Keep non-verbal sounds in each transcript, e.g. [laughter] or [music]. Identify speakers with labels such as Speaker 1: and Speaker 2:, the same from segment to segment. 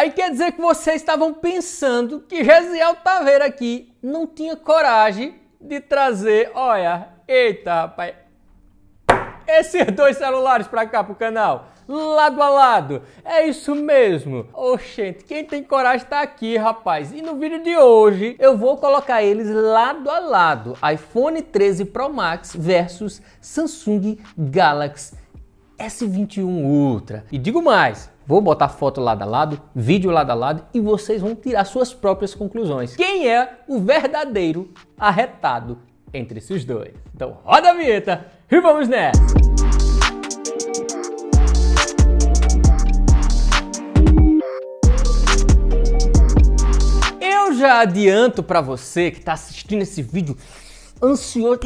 Speaker 1: Aí quer dizer que vocês estavam pensando que Gesiel Taveira aqui não tinha coragem de trazer, olha, eita rapaz, esses dois celulares para cá pro canal, lado a lado. É isso mesmo. Oxente, quem tem coragem tá aqui, rapaz. E no vídeo de hoje eu vou colocar eles lado a lado, iPhone 13 Pro Max versus Samsung Galaxy S21 Ultra. E digo mais, Vou botar foto lado a lado, vídeo lado a lado e vocês vão tirar suas próprias conclusões. Quem é o verdadeiro arretado entre esses dois? Então roda a vinheta e vamos nessa! Eu já adianto para você que está assistindo esse vídeo ansioso.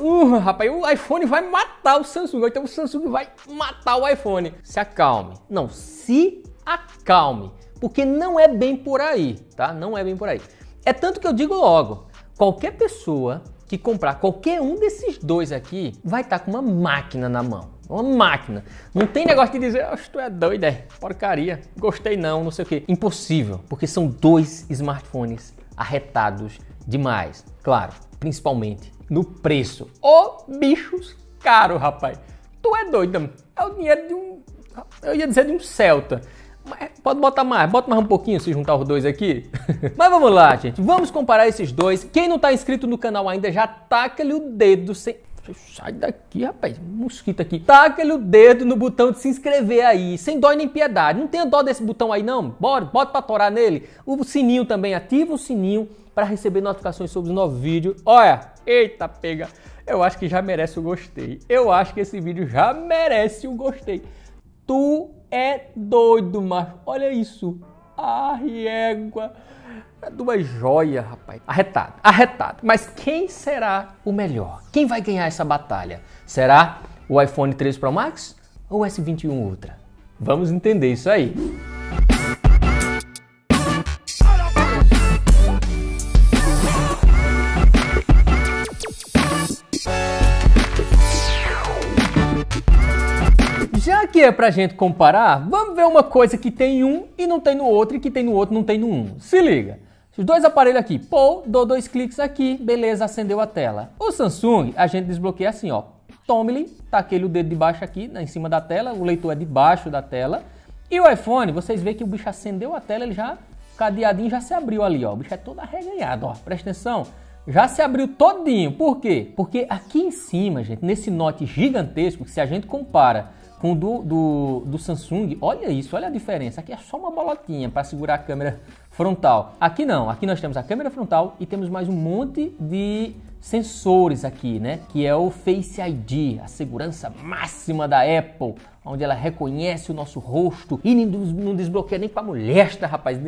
Speaker 1: Uh, uh, rapaz, o iPhone vai matar o Samsung. Então o Samsung vai matar o iPhone. Se acalme. Não, se acalme. Porque não é bem por aí, tá? Não é bem por aí. É tanto que eu digo logo: qualquer pessoa que comprar qualquer um desses dois aqui vai estar tá com uma máquina na mão. Uma máquina. Não tem negócio de dizer, que tu é doido, é porcaria, gostei não, não sei o quê, Impossível, porque são dois smartphones arretados demais. Claro, principalmente no preço. Ô oh, bichos caro, rapaz. Tu é doido, é o dinheiro de um. Eu ia dizer de um Celta. Mas pode botar mais, bota mais um pouquinho se juntar os dois aqui. [laughs] Mas vamos lá, gente. Vamos comparar esses dois. Quem não tá inscrito no canal ainda, já taca-lhe o dedo sem. Sai daqui, rapaz. Mosquito aqui. Taca-lhe o dedo no botão de se inscrever aí. Sem dó nem piedade. Não tenha dó desse botão aí, não. Bora, bota pra torar nele. O sininho também. Ativa o sininho para receber notificações sobre os novos vídeos. Olha, eita pega, eu acho que já merece o gostei. Eu acho que esse vídeo já merece o gostei. Tu é doido, macho. Olha isso. Ah, égua. É de uma joia, rapaz. Arretado, arretado. Mas quem será o melhor? Quem vai ganhar essa batalha? Será o iPhone 13 Pro Max ou o S21 Ultra? Vamos entender isso aí. que é pra gente comparar, vamos ver uma coisa que tem um e não tem no outro, e que tem no outro não tem no um. Se liga! Os dois aparelhos aqui, pô, dou dois cliques aqui, beleza, acendeu a tela. O Samsung, a gente desbloqueia assim, ó. Tome-lhe, taquei tá o dedo de baixo aqui, né, em cima da tela, o leitor é debaixo da tela. E o iPhone, vocês veem que o bicho acendeu a tela, ele já, cadeadinho, já se abriu ali, ó. O bicho é todo arreganhado, ó, presta atenção. Já se abriu todinho, por quê? Porque aqui em cima, gente, nesse note gigantesco, que se a gente compara com o do, do, do, Samsung, olha isso, olha a diferença. Aqui é só uma bolotinha para segurar a câmera frontal. Aqui não, aqui nós temos a câmera frontal e temos mais um monte de sensores aqui, né? Que é o Face ID, a segurança máxima da Apple, onde ela reconhece o nosso rosto e não desbloqueia nem para mulher, rapaz?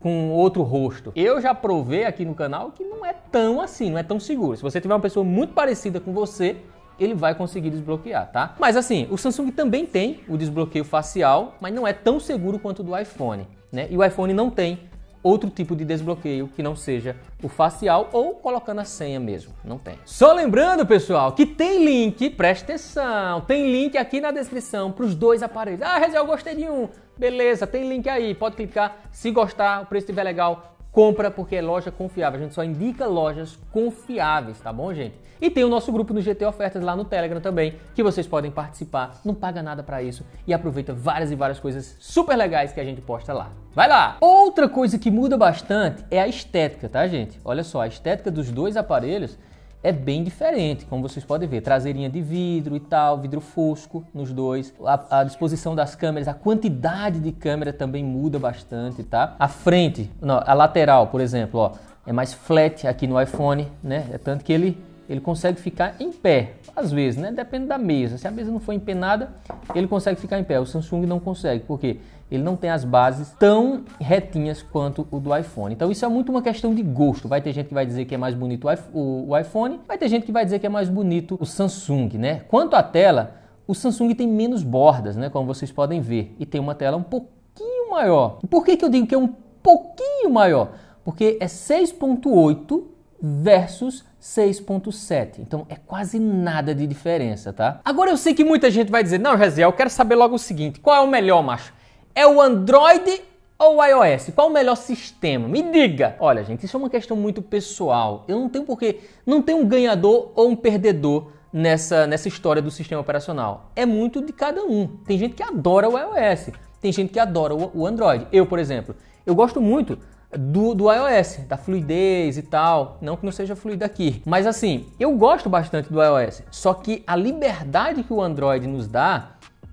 Speaker 1: com outro rosto. Eu já provei aqui no canal que não é tão assim, não é tão seguro. Se você tiver uma pessoa muito parecida com você, ele vai conseguir desbloquear, tá? Mas assim, o Samsung também tem o desbloqueio facial, mas não é tão seguro quanto o do iPhone, né? E o iPhone não tem outro tipo de desbloqueio que não seja o facial ou colocando a senha mesmo, não tem. Só lembrando, pessoal, que tem link, presta atenção, tem link aqui na descrição para os dois aparelhos. Ah, Rezel, eu gostei de um. Beleza, tem link aí, pode clicar. Se gostar, o preço estiver legal, compra porque é loja confiável. A gente só indica lojas confiáveis, tá bom, gente? E tem o nosso grupo no GT Ofertas lá no Telegram também, que vocês podem participar, não paga nada para isso e aproveita várias e várias coisas super legais que a gente posta lá. Vai lá! Outra coisa que muda bastante é a estética, tá, gente? Olha só, a estética dos dois aparelhos é bem diferente, como vocês podem ver. Traseirinha de vidro e tal, vidro fosco nos dois. A, a, disposição das câmeras, a quantidade de câmera também muda bastante, tá? A frente, não, a lateral, por exemplo, ó, é mais flat aqui no iPhone, né? É tanto que ele ele consegue ficar em pé, às vezes, né? Depende da mesa. Se a mesa não for empenada, ele consegue ficar em pé. O Samsung não consegue, porque ele não tem as bases tão retinhas quanto o do iPhone. Então isso é muito uma questão de gosto. Vai ter gente que vai dizer que é mais bonito o iPhone, vai ter gente que vai dizer que é mais bonito o Samsung, né? Quanto à tela, o Samsung tem menos bordas, né? Como vocês podem ver, e tem uma tela um pouquinho maior. Por que, que eu digo que é um pouquinho maior? Porque é 6.8 versus 6.7. Então é quase nada de diferença, tá? Agora eu sei que muita gente vai dizer: "Não, Reziel, eu quero saber logo o seguinte, qual é o melhor, macho? É o Android ou o iOS? Qual é o melhor sistema? Me diga. Olha, gente, isso é uma questão muito pessoal. Eu não tenho porquê, não tem um ganhador ou um perdedor nessa nessa história do sistema operacional. É muito de cada um. Tem gente que adora o iOS, tem gente que adora o Android. Eu, por exemplo, eu gosto muito do, do iOS, da fluidez e tal. Não que não seja fluido aqui, mas assim, eu gosto bastante do iOS, só que a liberdade que o Android nos dá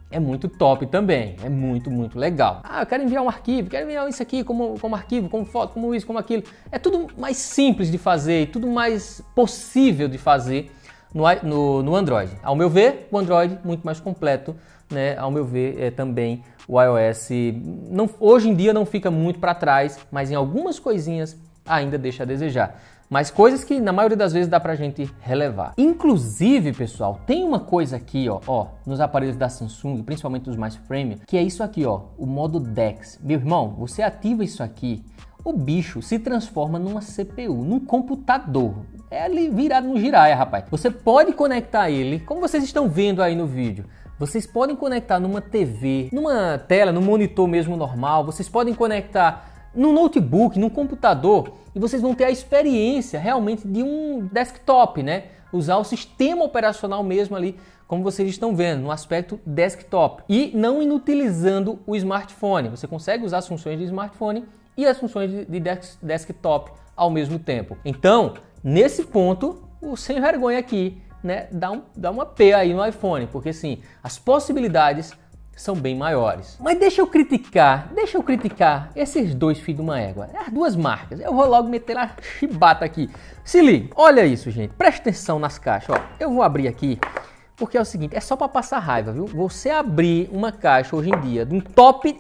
Speaker 1: é muito top também, é muito, muito legal. Ah, eu quero enviar um arquivo, quero enviar isso aqui como, como arquivo, como foto, como isso, como aquilo. É tudo mais simples de fazer e tudo mais possível de fazer no, no, no Android. Ao meu ver, o Android muito mais completo, né? Ao meu ver, é também o iOS não, hoje em dia não fica muito para trás, mas em algumas coisinhas ainda deixa a desejar. Mas coisas que na maioria das vezes dá pra gente relevar. Inclusive, pessoal, tem uma coisa aqui, ó, ó, nos aparelhos da Samsung, principalmente os mais premium, que é isso aqui, ó, o modo DeX. Meu irmão, você ativa isso aqui, o bicho se transforma numa CPU, num computador. É ali virado no giraia, rapaz. Você pode conectar ele, como vocês estão vendo aí no vídeo, vocês podem conectar numa TV, numa tela, num monitor mesmo normal, vocês podem conectar num notebook, num computador e vocês vão ter a experiência realmente de um desktop, né? Usar o sistema operacional mesmo ali, como vocês estão vendo, no aspecto desktop e não inutilizando o smartphone. Você consegue usar as funções de smartphone e as funções de desktop ao mesmo tempo. Então, nesse ponto, o sem vergonha aqui né, dá, um, dá uma P aí no iPhone, porque sim as possibilidades são bem maiores. Mas deixa eu criticar, deixa eu criticar esses dois filhos de uma égua, as duas marcas. Eu vou logo meter a chibata aqui. Se liga, olha isso, gente. Presta atenção nas caixas, ó. Eu vou abrir aqui, porque é o seguinte, é só para passar raiva, viu? Você abrir uma caixa hoje em dia de um top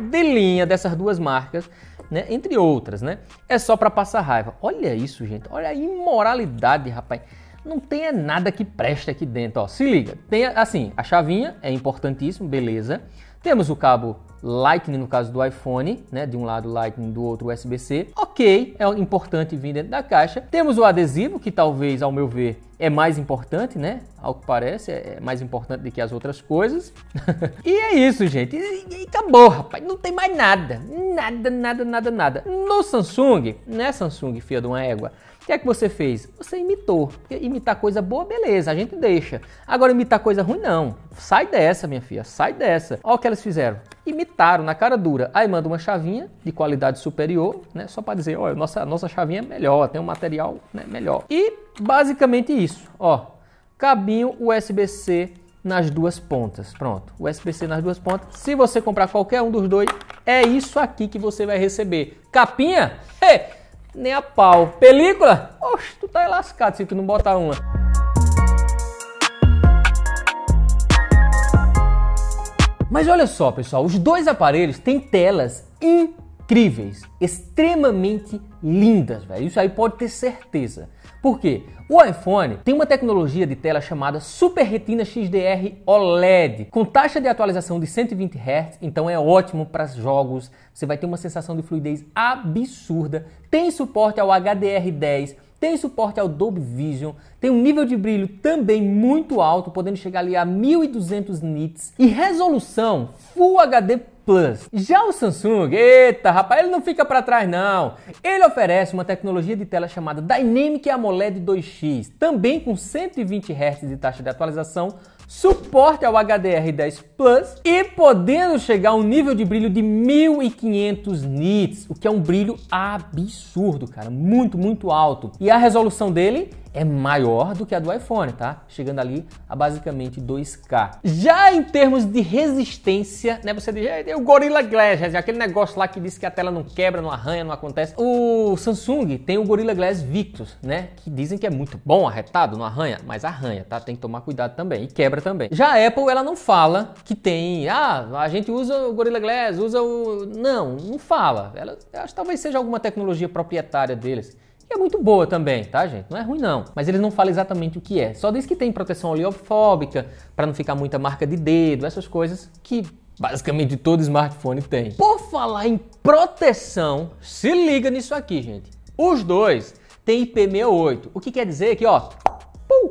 Speaker 1: de linha dessas duas marcas, né, entre outras, né? É só para passar raiva. Olha isso, gente. Olha a imoralidade, rapaz não tem nada que preste aqui dentro. Ó. Se liga, tem assim, a chavinha é importantíssimo, beleza. Temos o cabo Lightning no caso do iPhone, né? De um lado Lightning, do outro USB-C. Ok, é importante vir dentro da caixa. Temos o adesivo, que talvez, ao meu ver, é mais importante, né? Ao que parece, é mais importante do que as outras coisas. [laughs] e é isso, gente. E, e acabou, rapaz. Não tem mais nada. Nada, nada, nada, nada. No Samsung, né, Samsung, fia de uma égua? que é que você fez? Você imitou. Porque imitar coisa boa, beleza, a gente deixa. Agora, imitar coisa ruim, não. Sai dessa, minha filha, sai dessa. Olha o que elas fizeram. Imitaram na cara dura. Aí manda uma chavinha de qualidade superior, né? Só para dizer, olha, nossa, nossa chavinha é melhor, tem um material né, melhor. E basicamente isso, ó. Cabinho USB-C nas duas pontas. Pronto, USB-C nas duas pontas. Se você comprar qualquer um dos dois, é isso aqui que você vai receber. Capinha? Hey! nem a pau. Película? Oxe, tu tá lascado se tu não botar uma. Mas olha só, pessoal, os dois aparelhos têm telas incríveis, extremamente lindas, velho. Isso aí pode ter certeza. Por quê? O iPhone tem uma tecnologia de tela chamada Super Retina XDR OLED, com taxa de atualização de 120 Hz, então é ótimo para jogos, você vai ter uma sensação de fluidez absurda, tem suporte ao HDR10, tem suporte ao Dolby Vision, tem um nível de brilho também muito alto, podendo chegar ali a 1200 nits e resolução Full HD Plus. Já o Samsung, eita rapaz, ele não fica para trás não. Ele oferece uma tecnologia de tela chamada Dynamic AMOLED 2X, também com 120 Hz de taxa de atualização, suporte ao HDR10 Plus e podendo chegar a um nível de brilho de 1500 nits, o que é um brilho absurdo, cara, muito, muito alto. E a resolução dele é maior do que a do iPhone, tá? Chegando ali a basicamente 2K. Já em termos de resistência, né? Você diz, é o Gorilla Glass, é aquele negócio lá que diz que a tela não quebra, não arranha, não acontece. O Samsung tem o Gorilla Glass Victus, né? Que dizem que é muito bom, arretado, não arranha, mas arranha, tá? Tem que tomar cuidado também e quebra também. Já a Apple, ela não fala que tem, ah, a gente usa o Gorilla Glass, usa o. Não, não fala. Ela, acho que talvez seja alguma tecnologia proprietária deles e é muito boa também, tá, gente? Não é ruim não. Mas eles não falam exatamente o que é. Só diz que tem proteção oleofóbica, para não ficar muita marca de dedo, essas coisas que basicamente todo smartphone tem. Por falar em proteção, se liga nisso aqui, gente. Os dois têm IP68, o que quer dizer que, ó, pum,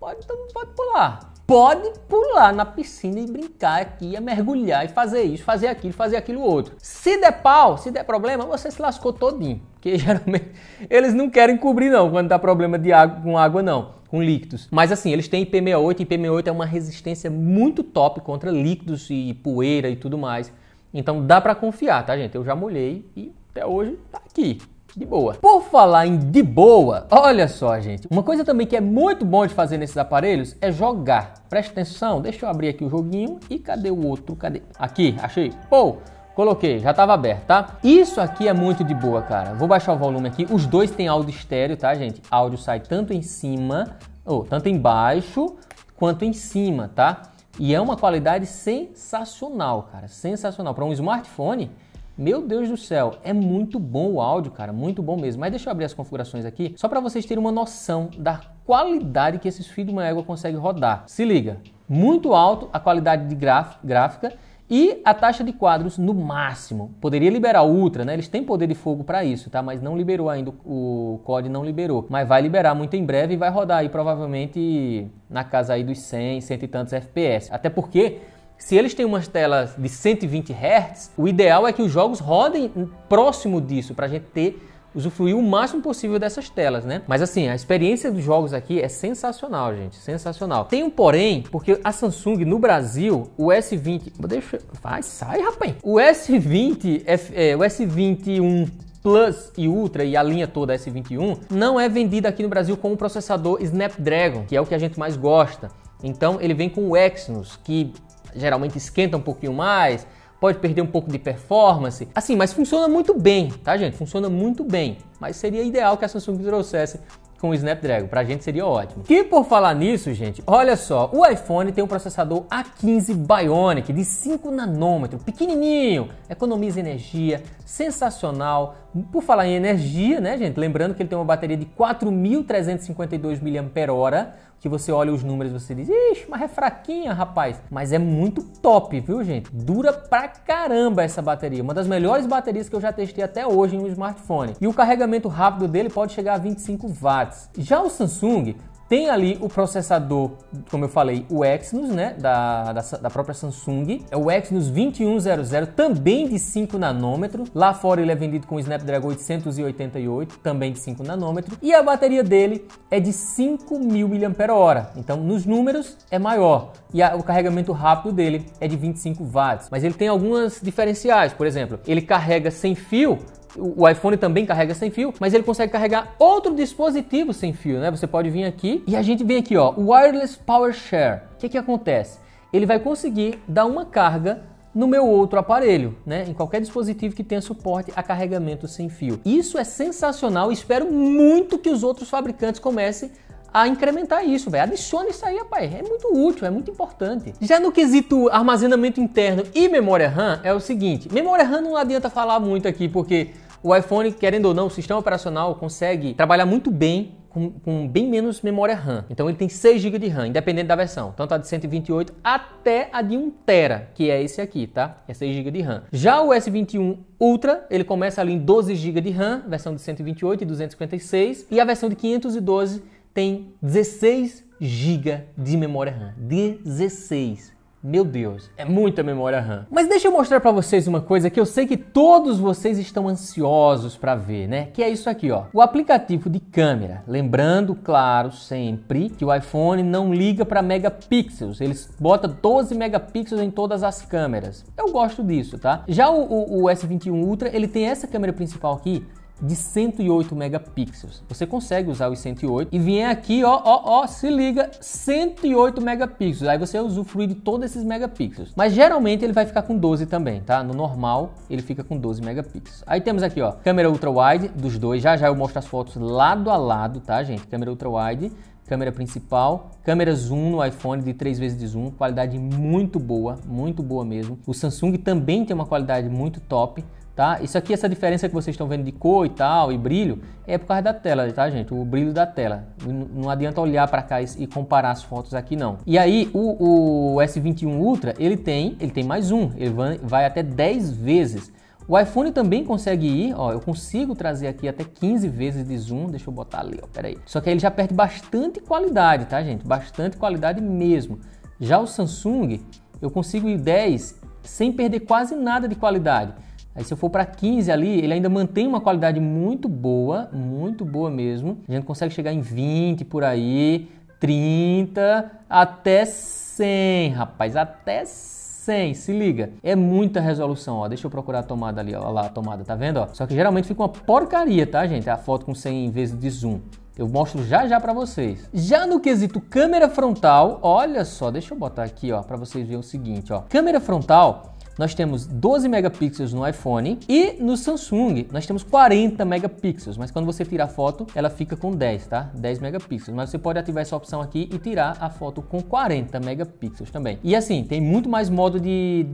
Speaker 1: pode, então, pode pular pode pular na piscina e brincar aqui, mergulhar e fazer isso, fazer aquilo, fazer aquilo outro. Se der pau, se der problema, você se lascou todinho. Porque [laughs] geralmente eles não querem cobrir não quando dá problema de água, com água não com líquidos. Mas assim, eles têm IP68, IP68 é uma resistência muito top contra líquidos e poeira e tudo mais. Então dá para confiar, tá, gente? Eu já molhei e até hoje tá aqui de boa. Por falar em de boa, olha só, gente. Uma coisa também que é muito bom de fazer nesses aparelhos é jogar. Presta atenção, deixa eu abrir aqui o joguinho. E cadê o outro? Cadê? Aqui, achei. Pô, Coloquei, já estava aberto, tá? Isso aqui é muito de boa, cara. Vou baixar o volume aqui. Os dois têm áudio estéreo, tá, gente? Áudio sai tanto em cima, ou tanto embaixo, quanto em cima, tá? E é uma qualidade sensacional, cara. Sensacional. Para um smartphone, meu Deus do céu, é muito bom o áudio, cara, muito bom mesmo. Mas deixa eu abrir as configurações aqui, só para vocês terem uma noção da qualidade que esses filhos de uma égua conseguem rodar. Se liga, muito alto a qualidade de gráfica e a taxa de quadros no máximo. Poderia liberar o ultra, né? Eles têm poder de fogo para isso, tá? Mas não liberou ainda, o COD não liberou. Mas vai liberar muito em breve e vai rodar aí provavelmente na casa aí dos 100, cento e tantos FPS. Até porque se eles têm umas telas de 120 Hz, o ideal é que os jogos rodem próximo disso, para a gente ter usufruir o máximo possível dessas telas, né? Mas assim, a experiência dos jogos aqui é sensacional, gente, sensacional. Tem um porém, porque a Samsung no Brasil, o S20, deixa, vai, sai, rapaz. O S20, é, o S21 Plus e Ultra e a linha toda S21 não é vendida aqui no Brasil com o processador Snapdragon, que é o que a gente mais gosta. Então ele vem com o Exynos, que geralmente esquenta um pouquinho mais, pode perder um pouco de performance. Assim, mas funciona muito bem, tá, gente? Funciona muito bem. Mas seria ideal que a Samsung trouxesse com o Snapdragon. Pra gente seria ótimo. E por falar nisso, gente, olha só, o iPhone tem um processador A15 Bionic de 5 nanômetros, pequenininho, economiza energia, sensacional, por falar em energia, né, gente? Lembrando que ele tem uma bateria de 4.352 mAh, que você olha os números e você diz, ixi, mas é fraquinha, rapaz. Mas é muito top, viu, gente? Dura pra caramba essa bateria. Uma das melhores baterias que eu já testei até hoje em um smartphone. E o carregamento rápido dele pode chegar a 25 watts. Já o Samsung tem ali o processador, como eu falei, o Exynos, né, da, da, da, própria Samsung. É o Exynos 2100, também de 5 nanômetros. Lá fora ele é vendido com o Snapdragon 888, também de 5 nanômetros. E a bateria dele é de 5.000 mAh. Então, nos números, é maior. E a, o carregamento rápido dele é de 25 watts. Mas ele tem algumas diferenciais. Por exemplo, ele carrega sem fio, o iPhone também carrega sem fio, mas ele consegue carregar outro dispositivo sem fio, né? Você pode vir aqui e a gente vem aqui, ó, Wireless Power Share. O que que acontece? Ele vai conseguir dar uma carga no meu outro aparelho, né? Em qualquer dispositivo que tenha suporte a carregamento sem fio. Isso é sensacional, espero muito que os outros fabricantes comecem a incrementar isso, velho. Adicione isso aí, rapaz. É muito útil, é muito importante. Já no quesito armazenamento interno e memória RAM, é o seguinte: memória RAM não adianta falar muito aqui, porque o iPhone, querendo ou não, o sistema operacional consegue trabalhar muito bem com, com, bem menos memória RAM. Então ele tem 6 GB de RAM, independente da versão. Tanto a de 128 até a de 1 TB, que é esse aqui, tá? É 6 GB de RAM. Já o S21 Ultra, ele começa ali em 12 GB de RAM, versão de 128 e 256, e a versão de 512 tem 16 GB de memória RAM. 16 meu Deus, é muita memória RAM. Mas deixa eu mostrar para vocês uma coisa que eu sei que todos vocês estão ansiosos para ver, né? Que é isso aqui, ó. O aplicativo de câmera. Lembrando, claro, sempre que o iPhone não liga para megapixels. Eles bota 12 megapixels em todas as câmeras. Eu gosto disso, tá? Já o, o, o S21 Ultra, ele tem essa câmera principal aqui de 108 megapixels. Você consegue usar os 108 e vem aqui, ó, ó, ó, se liga, 108 megapixels. Aí você usufrui de todos esses megapixels. Mas geralmente ele vai ficar com 12 também, tá? No normal, ele fica com 12 megapixels. Aí temos aqui, ó, câmera ultra wide dos dois. Já já eu mostro as fotos lado a lado, tá, gente? Câmera ultra wide câmera principal, câmera zoom no iPhone de 3 vezes de zoom, qualidade muito boa, muito boa mesmo. O Samsung também tem uma qualidade muito top, tá? Isso aqui, essa diferença que vocês estão vendo de cor e tal, e brilho, é por causa da tela, tá, gente? O brilho da tela. Não adianta olhar para cá e comparar as fotos aqui, não. E aí, o, o S21 Ultra, ele tem, ele tem mais um, ele vai, vai até 10 vezes. O iPhone também consegue ir, ó, eu consigo trazer aqui até 15 vezes de zoom, deixa eu botar ali, ó, peraí. Só que aí ele já perde bastante qualidade, tá, gente? Bastante qualidade mesmo. Já o Samsung, eu consigo ir 10 sem perder quase nada de qualidade. Aí se eu for para 15 ali, ele ainda mantém uma qualidade muito boa, muito boa mesmo. A gente consegue chegar em 20 por aí, 30 até 100, rapaz, até 100, se liga. É muita resolução, ó. Deixa eu procurar a tomada ali, ó lá a tomada, tá vendo, ó? Só que geralmente fica uma porcaria, tá, gente? É a foto com 100 vezes de zoom. Eu mostro já já para vocês. Já no quesito câmera frontal, olha só, deixa eu botar aqui, ó, para vocês verem o seguinte, ó. Câmera frontal, nós temos 12 megapixels no iPhone e no Samsung nós temos 40 megapixels, mas quando você tira a foto, ela fica com 10, tá? 10 megapixels, mas você pode ativar essa opção aqui e tirar a foto com 40 megapixels também. E assim, tem muito mais modo de,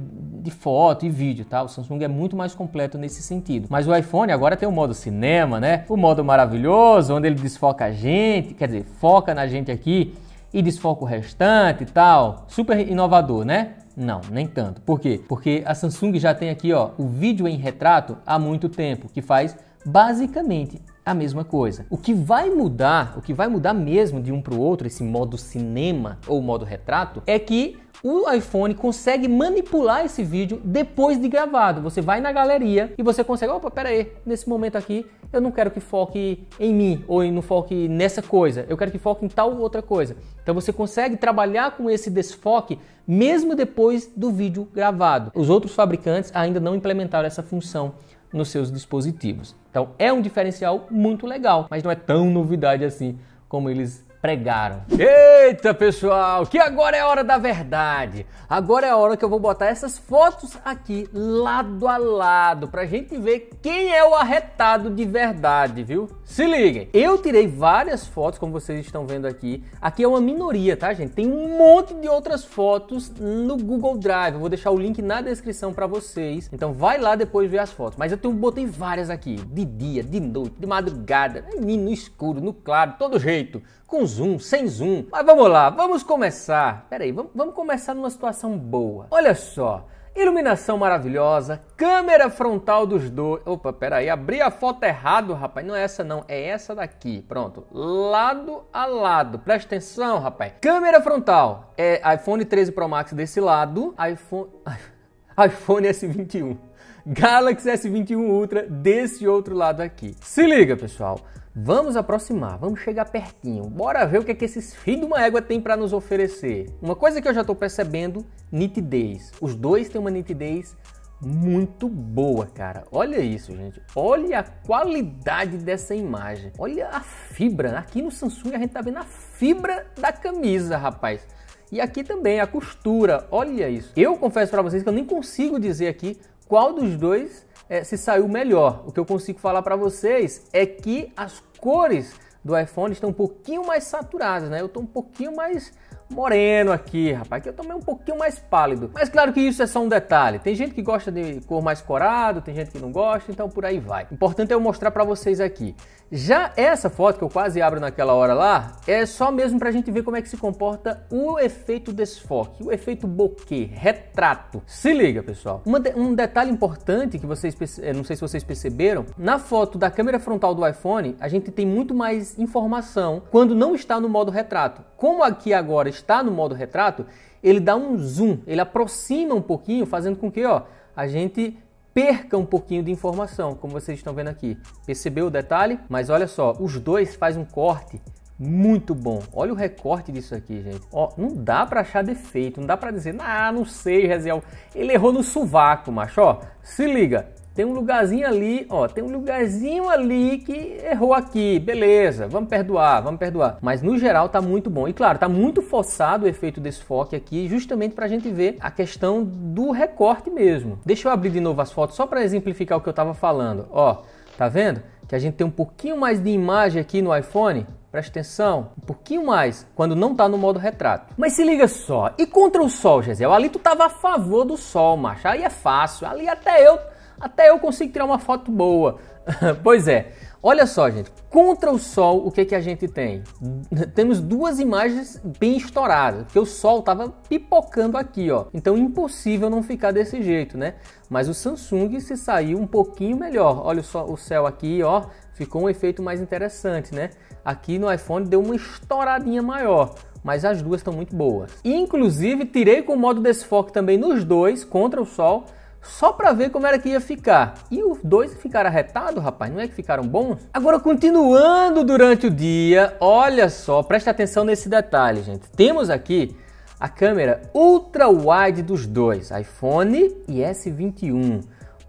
Speaker 1: de foto e vídeo, tá? O Samsung é muito mais completo nesse sentido. Mas o iPhone agora tem o modo cinema, né? O modo maravilhoso, onde ele desfoca a gente, quer dizer, foca na gente aqui e desfoca o restante e tal. Super inovador, né? Não, nem tanto. Por quê? Porque a Samsung já tem aqui ó, o vídeo em retrato há muito tempo, que faz basicamente a mesma coisa. O que vai mudar, o que vai mudar mesmo de um para o outro, esse modo cinema ou modo retrato, é que o iPhone consegue manipular esse vídeo depois de gravado. Você vai na galeria e você consegue, opa, pera aí, nesse momento aqui eu não quero que foque em mim ou não foque nessa coisa, eu quero que foque em tal outra coisa. Então você consegue trabalhar com esse desfoque mesmo depois do vídeo gravado. Os outros fabricantes ainda não implementaram essa função nos seus dispositivos. Então é um diferencial muito legal, mas não é tão novidade assim como eles pregaram. Eita pessoal, que agora é a hora da verdade. Agora é a hora que eu vou botar essas fotos aqui lado a lado pra gente ver quem é o arretado de verdade, viu? Se liguem, eu tirei várias fotos, como vocês estão vendo aqui. Aqui é uma minoria, tá, gente? Tem um monte de outras fotos no Google Drive. Eu vou deixar o link na descrição para vocês. Então vai lá depois ver as fotos. Mas eu tenho, botei várias aqui, de dia, de noite, de madrugada, no escuro, no claro, todo jeito, com zoom, sem zoom. Mas vamos lá, vamos começar. Pera aí, vamos, vamos começar numa situação boa. Olha só, Iluminação maravilhosa, câmera frontal dos dois. Opa, peraí, abri a foto errado, rapaz. Não é essa não, é essa daqui. Pronto, lado a lado. Presta atenção, rapaz. Câmera frontal é iPhone 13 Pro Max desse lado, iPhone [laughs] iPhone S21. Galaxy S21 Ultra desse outro lado aqui. Se liga, pessoal. Vamos aproximar, vamos chegar pertinho, bora ver o que, é que esses filhos de uma égua têm para nos oferecer. Uma coisa que eu já estou percebendo, nitidez. Os dois têm uma nitidez muito boa, cara. Olha isso, gente. Olha a qualidade dessa imagem. Olha a fibra. Aqui no Samsung a gente tá vendo a fibra da camisa, rapaz. E aqui também a costura. Olha isso. Eu confesso para vocês que eu nem consigo dizer aqui qual dos dois é, se saiu melhor. O que eu consigo falar para vocês é que as cores do iPhone estão um pouquinho mais saturadas, né? Eu estou um pouquinho mais moreno aqui, rapaz, que eu tomei um pouquinho mais pálido. Mas claro que isso é só um detalhe. Tem gente que gosta de cor mais corado, tem gente que não gosta, então por aí vai. O importante é eu mostrar para vocês aqui já essa foto que eu quase abro naquela hora lá é só mesmo para a gente ver como é que se comporta o efeito desfoque, o efeito bokeh, retrato. Se liga, pessoal. De, um detalhe importante que vocês eh, não sei se vocês perceberam, na foto da câmera frontal do iPhone, a gente tem muito mais informação quando não está no modo retrato. Como aqui agora está no modo retrato, ele dá um zoom, ele aproxima um pouquinho, fazendo com que, ó, a gente perca um pouquinho de informação, como vocês estão vendo aqui. Percebeu o detalhe? Mas olha só, os dois fazem um corte muito bom. Olha o recorte disso aqui, gente. Ó, não dá para achar defeito, não dá para dizer, ah, não sei, Reziel. Ele errou no sovaco, macho. Ó, se liga, tem um lugarzinho ali, ó, tem um lugarzinho ali que errou aqui, beleza, vamos perdoar, vamos perdoar. Mas no geral tá muito bom. E claro, tá muito forçado o efeito desfoque aqui, justamente pra gente ver a questão do recorte mesmo. Deixa eu abrir de novo as fotos só para exemplificar o que eu tava falando. Ó, tá vendo? Que a gente tem um pouquinho mais de imagem aqui no iPhone, Preste atenção, um pouquinho mais, quando não tá no modo retrato. Mas se liga só, e contra o sol, Gesiel? Ali tu tava a favor do sol, macho. Aí é fácil, ali até eu até eu consigo tirar uma foto boa. [laughs] pois é, olha só, gente. Contra o sol, o que, que a gente tem? [laughs] Temos duas imagens bem estouradas, porque o sol estava pipocando aqui, ó. Então impossível não ficar desse jeito, né? Mas o Samsung se saiu um pouquinho melhor. Olha só o céu aqui, ó. Ficou um efeito mais interessante, né? Aqui no iPhone deu uma estouradinha maior mas as duas estão muito boas. Inclusive, tirei com o modo desfoque também nos dois, contra o sol, só para ver como era que ia ficar. E os dois ficaram arretados, rapaz, não é que ficaram bons? Agora, continuando durante o dia, olha só, presta atenção nesse detalhe, gente. Temos aqui a câmera ultra wide dos dois, iPhone e S21.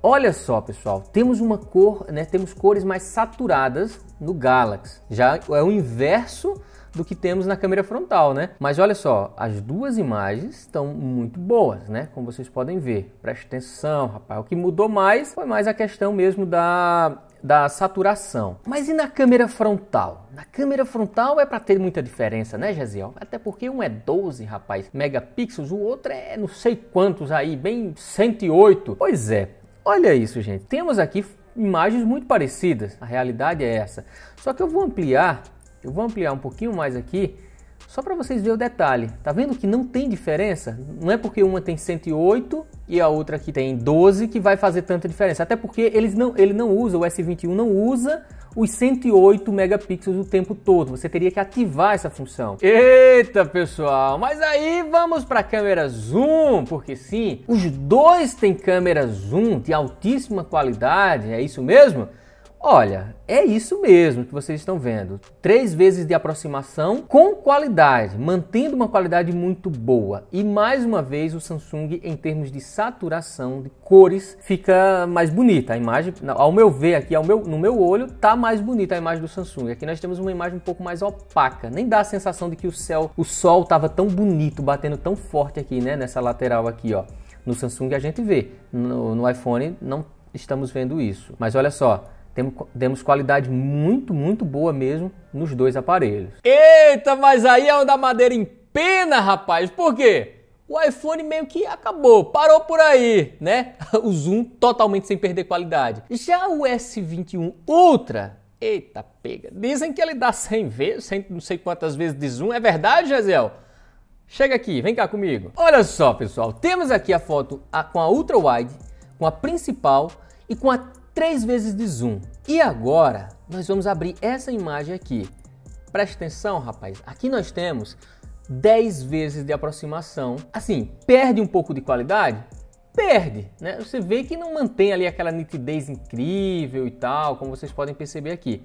Speaker 1: Olha só, pessoal, temos uma cor, né, temos cores mais saturadas no Galaxy. Já é o inverso do que temos na câmera frontal, né? Mas olha só, as duas imagens estão muito boas, né? Como vocês podem ver. Preste atenção, rapaz. O que mudou mais foi mais a questão mesmo da da saturação. Mas e na câmera frontal? Na câmera frontal é para ter muita diferença, né, Gesiel? Até porque um é 12, rapaz, megapixels, o outro é não sei quantos aí, bem 108. Pois é. Olha isso, gente. Temos aqui imagens muito parecidas. A realidade é essa. Só que eu vou ampliar eu vou ampliar um pouquinho mais aqui, só para vocês verem o detalhe. Tá vendo que não tem diferença? Não é porque uma tem 108 e a outra aqui tem 12 que vai fazer tanta diferença. Até porque eles não, ele não usa, o S21 não usa os 108 megapixels o tempo todo. Você teria que ativar essa função. Eita, pessoal! Mas aí vamos para câmera zoom, porque sim, os dois têm câmera zoom de altíssima qualidade, é isso mesmo? Olha, é isso mesmo que vocês estão vendo. Três vezes de aproximação com qualidade, mantendo uma qualidade muito boa. E mais uma vez, o Samsung, em termos de saturação de cores, fica mais bonita. A imagem, ao meu ver aqui, ao meu, no meu olho, tá mais bonita a imagem do Samsung. Aqui nós temos uma imagem um pouco mais opaca. Nem dá a sensação de que o céu, o sol estava tão bonito, batendo tão forte aqui, né? Nessa lateral aqui, ó. No Samsung a gente vê. No, no iPhone não estamos vendo isso. Mas olha só. Temos qualidade muito, muito boa mesmo nos dois aparelhos. Eita, mas aí é o da madeira em pena, rapaz. Por quê? O iPhone meio que acabou, parou por aí, né? [laughs] O zoom totalmente sem perder qualidade. Já o S21 Ultra, eita pega, dizem que ele dá 100 vezes, 100, não sei quantas vezes de zoom. É verdade, Gisele? Chega aqui, vem cá comigo. Olha só, pessoal, temos aqui a foto com a ultra wide, com a principal e com a três vezes de zoom. E agora nós vamos abrir essa imagem aqui. Preste atenção, rapaz. Aqui nós temos 10 vezes de aproximação. Assim, perde um pouco de qualidade? Perde, né? Você vê que não mantém ali aquela nitidez incrível e tal, como vocês podem perceber aqui.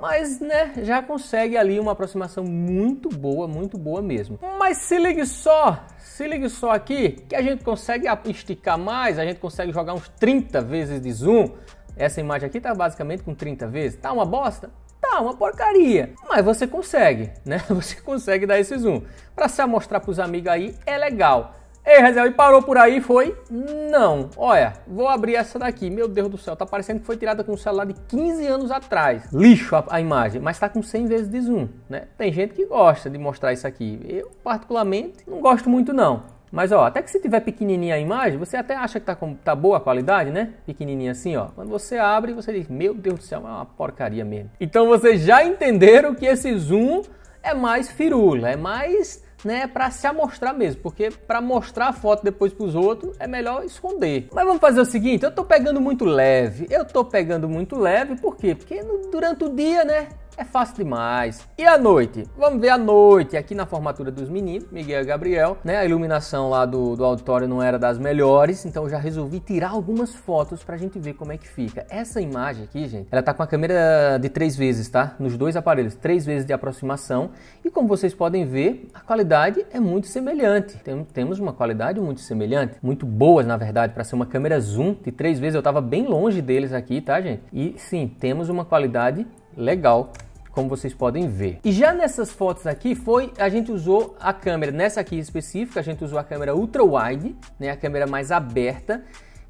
Speaker 1: Mas, né, já consegue ali uma aproximação muito boa, muito boa mesmo. Mas se ligue só, se ligue só aqui, que a gente consegue esticar mais, a gente consegue jogar uns 30 vezes de zoom, essa imagem aqui tá basicamente com 30 vezes. Tá uma bosta? Tá uma porcaria. Mas você consegue, né? [laughs] Você consegue dar esse zoom. Para se mostrar para os amigos aí é legal. Ei, Rezel, e parou por aí, foi? Não. Olha, vou abrir essa daqui. Meu Deus do céu, tá parecendo que foi tirada com um celular de 15 anos atrás. Lixo a, a, imagem, mas tá com 100 vezes de zoom, né? Tem gente que gosta de mostrar isso aqui. Eu, particularmente, não gosto muito não. Mas ó, até que se tiver pequenininha a imagem, você até acha que tá, com, tá boa a qualidade, né? Pequenininha assim, ó. Quando você abre, você diz, meu Deus do céu, é uma porcaria mesmo. Então vocês já entenderam que esse zoom é mais firula, é mais né, para se amostrar mesmo, porque para mostrar a foto depois para os outros é melhor esconder. Mas vamos fazer o seguinte, eu estou pegando muito leve. Eu estou pegando muito leve, por quê? Porque no, durante o dia, né, é fácil demais. E a noite? Vamos ver a noite, aqui na formatura dos meninos, Miguel e Gabriel, né? A iluminação lá do, do auditório não era das melhores, então eu já resolvi tirar algumas fotos pra gente ver como é que fica. Essa imagem aqui, gente, ela tá com a câmera de três vezes, tá? Nos dois aparelhos, três vezes de aproximação. E como vocês podem ver, a qualidade é muito semelhante. Tem, temos uma qualidade muito semelhante, muito boa, na verdade, para ser uma câmera zoom de três vezes. Eu tava bem longe deles aqui, tá, gente? E sim, temos uma qualidade legal como vocês podem ver. E já nessas fotos aqui foi, a gente usou a câmera, nessa aqui específica, a gente usou a câmera ultra wide, né, a câmera mais aberta,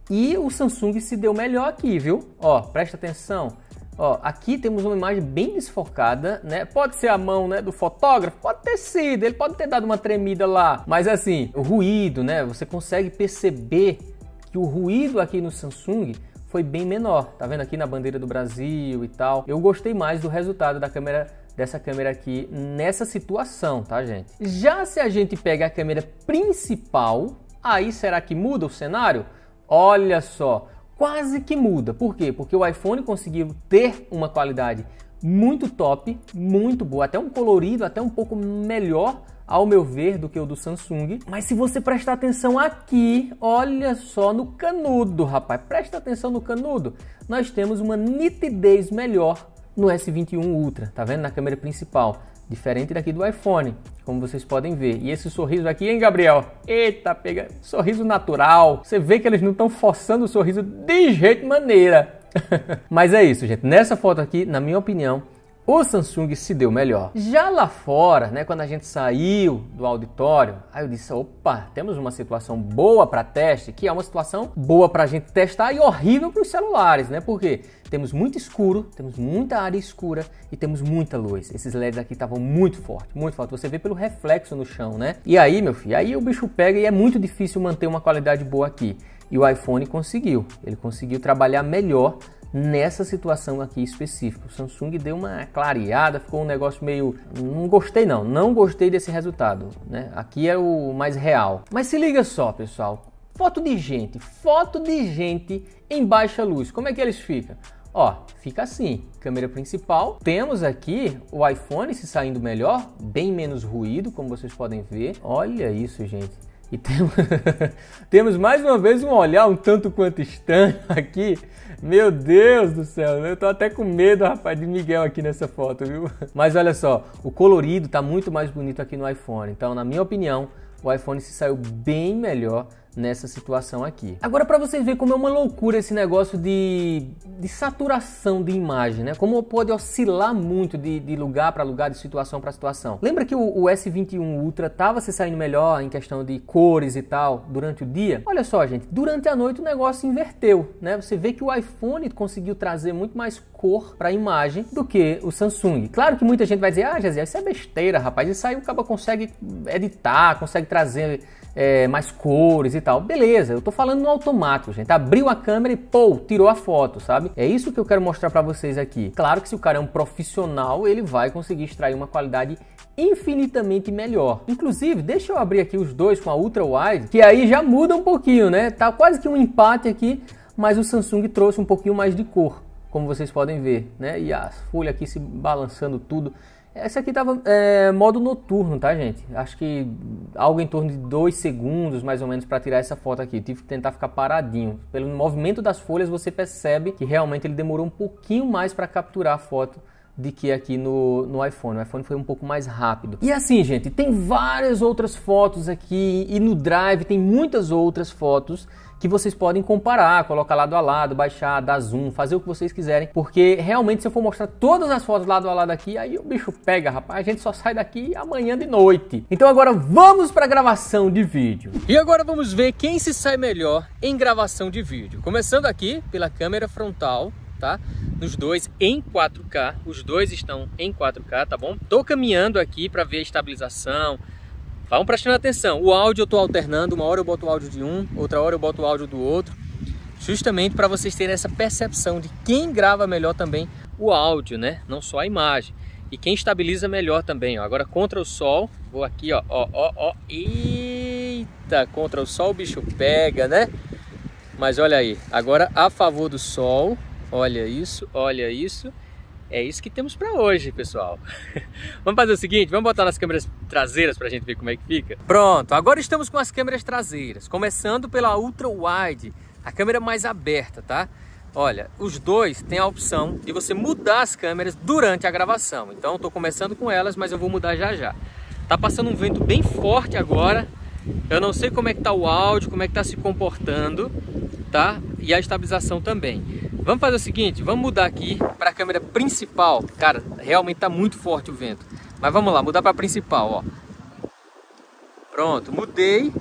Speaker 1: e o Samsung se deu melhor aqui, viu? Ó, presta atenção. Ó, aqui temos uma imagem bem desfocada, né? Pode ser a mão, né, do fotógrafo, pode ter sido, ele pode ter dado uma tremida lá, mas assim, o ruído, né? Você consegue perceber que o ruído aqui no Samsung foi bem menor, tá vendo aqui na bandeira do Brasil e tal. Eu gostei mais do resultado da câmera dessa câmera aqui nessa situação, tá gente? Já se a gente pega a câmera principal, aí será que muda o cenário? Olha só, quase que muda. Por quê? Porque o iPhone conseguiu ter uma qualidade muito top, muito boa, até um colorido, até um pouco melhor ao meu ver, do que o do Samsung. Mas se você prestar atenção aqui, olha só no canudo, rapaz. Presta atenção no canudo. Nós temos uma nitidez melhor no S21 Ultra, tá vendo? Na câmera principal. Diferente daqui do iPhone, como vocês podem ver. E esse sorriso aqui, hein, Gabriel? Eita, pega. Sorriso natural. Você vê que eles não estão forçando o sorriso de jeito maneira. [laughs] Mas é isso, gente. Nessa foto aqui, na minha opinião, o Samsung se deu melhor. Já lá fora, né, quando a gente saiu do auditório, aí eu disse: opa, temos uma situação boa para teste, que é uma situação boa para a gente testar e horrível para os celulares, né? Porque temos muito escuro, temos muita área escura e temos muita luz. Esses LEDs aqui estavam muito fortes, muito forte. Você vê pelo reflexo no chão, né? E aí, meu filho, aí o bicho pega e é muito difícil manter uma qualidade boa aqui. E o iPhone conseguiu, ele conseguiu trabalhar melhor nessa situação aqui específica. O Samsung deu uma clareada, ficou um negócio meio. Não gostei, não. Não gostei desse resultado. Né? Aqui é o mais real. Mas se liga só, pessoal. Foto de gente, foto de gente em baixa luz. Como é que eles ficam? Ó, fica assim, câmera principal. Temos aqui o iPhone se saindo melhor, bem menos ruído, como vocês podem ver. Olha isso, gente. E [laughs] temos mais uma vez um olhar um tanto quanto estranho aqui meu Deus do céu, eu tô até com medo, rapaz, de Miguel aqui nessa foto, viu? Mas olha só, o colorido tá muito mais bonito aqui no iPhone. Então, na minha opinião, o iPhone se saiu bem melhor nessa situação aqui. Agora para vocês verem como é uma loucura esse negócio de, de saturação de imagem, né? Como pode oscilar muito de, de lugar para lugar, de situação para situação. Lembra que o, o S21 Ultra estava se saindo melhor em questão de cores e tal durante o dia? Olha só, gente, durante a noite o negócio inverteu, né? Você vê que o iPhone conseguiu trazer muito mais cor para a imagem do que o Samsung. Claro que muita gente vai dizer: "Ah, Jazia, isso é besteira, rapaz. Isso aí o cabo consegue editar, consegue trazer é, mais cores e tal. Beleza, eu tô falando no automático, gente. Abriu a câmera e, pô, tirou a foto, sabe? É isso que eu quero mostrar para vocês aqui. Claro que se o cara é um profissional, ele vai conseguir extrair uma qualidade infinitamente melhor. Inclusive, deixa eu abrir aqui os dois com a ultra wide, que aí já muda um pouquinho, né? Tá quase que um empate aqui, mas o Samsung trouxe um pouquinho mais de cor, como vocês podem ver, né? E as folhas aqui se balançando tudo essa aqui tava é, modo noturno, tá, gente? Acho que algo em torno de dois segundos, mais ou menos, para tirar essa foto aqui. Eu tive que tentar ficar paradinho. Pelo movimento das folhas, você percebe que realmente ele demorou um pouquinho mais para capturar a foto de que é aqui no, no iPhone. O iPhone foi um pouco mais rápido. E assim, gente, tem várias outras fotos aqui e no Drive tem muitas outras fotos que vocês podem comparar, colocar lado a lado, baixar, dar zoom, fazer o que vocês quiserem, porque realmente se eu for mostrar todas as fotos lado a lado aqui, aí o bicho pega, rapaz. A gente só sai daqui amanhã de noite. Então agora vamos para gravação de vídeo. E agora vamos ver quem se sai melhor em gravação de vídeo. Começando aqui pela câmera frontal, tá? Nos dois em 4K, os dois estão em 4K, tá bom? Tô caminhando aqui para ver a estabilização, Vamos prestando atenção. O áudio eu estou alternando, uma hora eu boto o áudio de um, outra hora eu boto o áudio do outro, justamente para vocês terem essa percepção de quem grava melhor também o áudio, né? Não só a imagem. E quem estabiliza melhor também, ó. Agora contra o sol, vou aqui, ó, ó, ó, ó. Eita, contra o sol o bicho pega, né? Mas olha aí, agora a favor do sol, olha isso, olha isso é isso que temos para hoje, pessoal. [laughs] vamos fazer o seguinte, vamos botar nas câmeras traseiras para a gente ver como é que fica. Pronto, agora estamos com as câmeras traseiras, começando pela ultra wide, a câmera mais aberta, tá? Olha, os dois têm a opção de você mudar as câmeras durante a gravação. Então, estou começando com elas, mas eu vou mudar já já. Tá passando um vento bem forte agora. Eu não sei como é que tá o áudio, como é que tá se comportando, tá? E a estabilização também. Vamos fazer o seguinte, vamos mudar aqui para a câmera principal. Cara, realmente tá muito forte o vento. Mas vamos lá, mudar para a principal, ó. Pronto, mudei.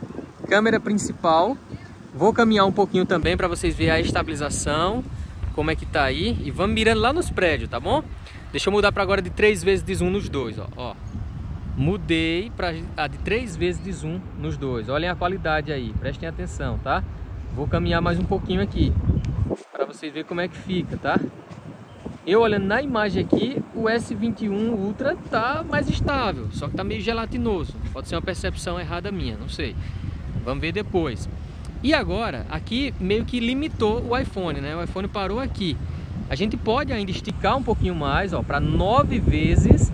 Speaker 1: Câmera principal. Vou caminhar um pouquinho também para vocês verem a estabilização, como é que tá aí. E vamos mirando lá nos prédios, tá bom? Deixa eu mudar para agora de três vezes de zoom nos dois, ó. ó. Mudei para a de três vezes de zoom nos dois. Olhem a qualidade aí, prestem atenção, Tá? Vou caminhar mais um pouquinho aqui, para vocês verem como é que fica, tá? Eu olhando na imagem aqui, o S21 Ultra tá mais estável, só que tá meio gelatinoso. Pode ser uma percepção errada minha, não sei. Vamos ver depois. E agora, aqui meio que limitou o iPhone, né? O iPhone parou aqui. A gente pode ainda esticar um pouquinho mais, ó, para nove vezes,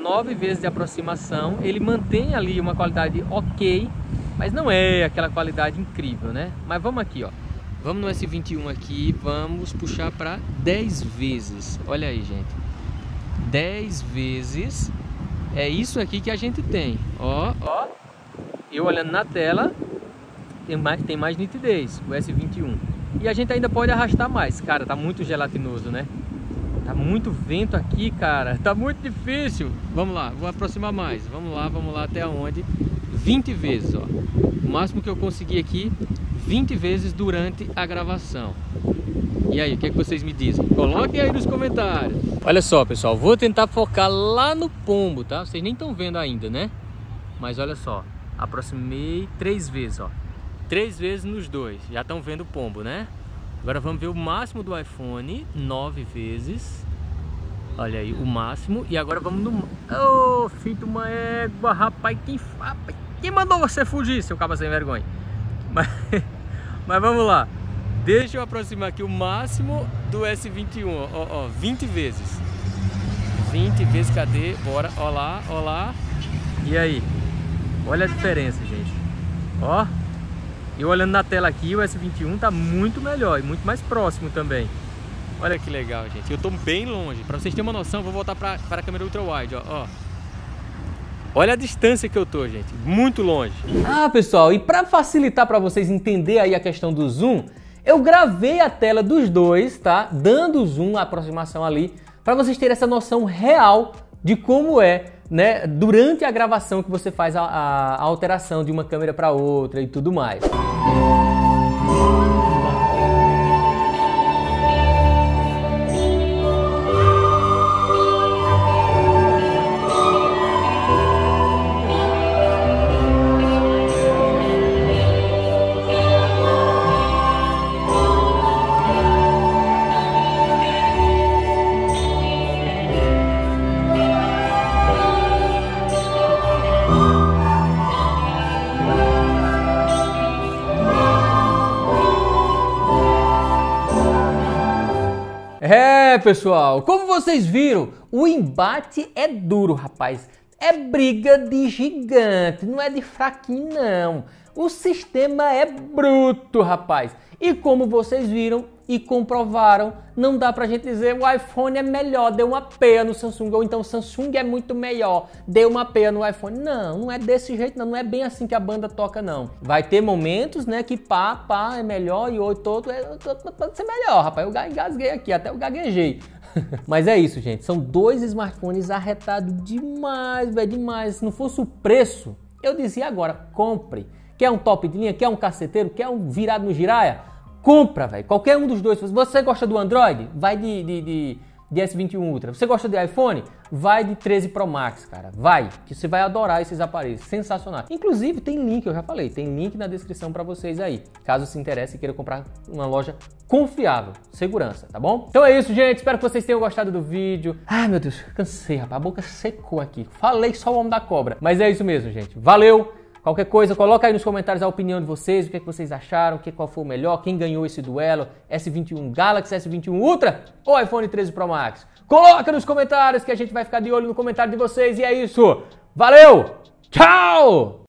Speaker 1: nove vezes de aproximação. Ele mantém ali uma qualidade ok, mas não é aquela qualidade incrível, né? Mas vamos aqui, ó. Vamos no S21 aqui, vamos puxar para 10 vezes. Olha aí, gente. 10 vezes é isso aqui que a gente tem. Ó, ó. Eu olhando na tela, tem mais, tem mais nitidez, o S21. E a gente ainda pode arrastar mais. Cara, tá muito gelatinoso, né? Tá muito vento aqui, cara. [laughs] Tá muito difícil. Vamos lá, vou aproximar mais. Vamos lá, vamos lá até onde 20 vezes, ó. O máximo que eu consegui aqui, 20 vezes durante a gravação. E aí, o que, é que vocês me dizem? Coloquem aí nos comentários. Olha só, pessoal, vou tentar focar lá no pombo, tá? Vocês nem estão vendo ainda, né? Mas olha só, aproximei três vezes, ó. Três vezes nos dois. Já estão vendo o pombo, né? Agora vamos ver o máximo do iPhone, nove vezes. Olha aí, o máximo. E agora vamos no... Ô, oh, feito de uma égua, rapaz, que... Rapaz, quem mandou você fugir, seu cabra sem vergonha? Mas, [laughs] mas vamos lá. Deixa eu aproximar aqui o máximo do S21, ó, ó, 20 vezes. 20 vezes, cadê? Bora, ó lá, ó lá. E aí? Olha a diferença, gente. Ó, E olhando na tela aqui, o S21 tá muito melhor e muito mais próximo também. Olha que legal, gente. Eu tô bem longe. Pra vocês terem uma noção, eu vou voltar para a câmera ultra wide, ó. ó. Olha a distância que eu tô, gente, muito longe. Ah, pessoal, e para facilitar para vocês entender aí a questão do zoom, eu gravei a tela dos dois, tá? Dando zoom, a aproximação ali, para vocês terem essa noção real de como é, né, durante a gravação que você faz a, a, a alteração de uma câmera para outra e tudo mais. Música Né, pessoal, como vocês viram, o embate é duro, rapaz. É briga de gigante, não é de fraquinho, não. O sistema é bruto, rapaz. E como vocês viram, e comprovaram. Não dá pra gente dizer o iPhone é melhor, deu uma peia no Samsung, ou então Samsung é muito melhor, deu uma peia no iPhone. Não, não é desse jeito, não, não é bem assim que a banda toca, não. Vai ter momentos, né, que pá, pá é melhor e oito, outro é, pode ser melhor, rapaz. Eu engasguei aqui, até eu gaguejei. [laughs] Mas é isso, gente. São dois smartphones arretado demais, velho, demais. Se não fosse o preço, eu dizia agora, compre. Quer um top de linha? Quer um caceteiro? Quer um virado no giraia? Compra, velho. Qualquer um dos dois. Você gosta do Android? Vai de, de, de, de S21 Ultra. Você gosta de iPhone? Vai de 13 Pro Max, cara. Vai, que você vai adorar esses aparelhos. Sensacional. Inclusive, tem link, eu já falei, tem link na descrição para vocês aí. Caso se interesse e queira comprar uma loja confiável, segurança, tá bom? Então é isso, gente. Espero que vocês tenham gostado do vídeo. Ai, ah, meu Deus, cansei, rapaz. A boca secou aqui. Falei só o homem da cobra. Mas é isso mesmo, gente. Valeu! Qualquer coisa, coloca aí nos comentários a opinião de vocês, o que, é que vocês acharam, que, qual foi o melhor, quem ganhou esse duelo, S21 Galaxy, S21 Ultra ou iPhone 13 Pro Max. Coloca nos comentários que a gente vai ficar de olho no comentário de vocês e é isso. Valeu! Tchau!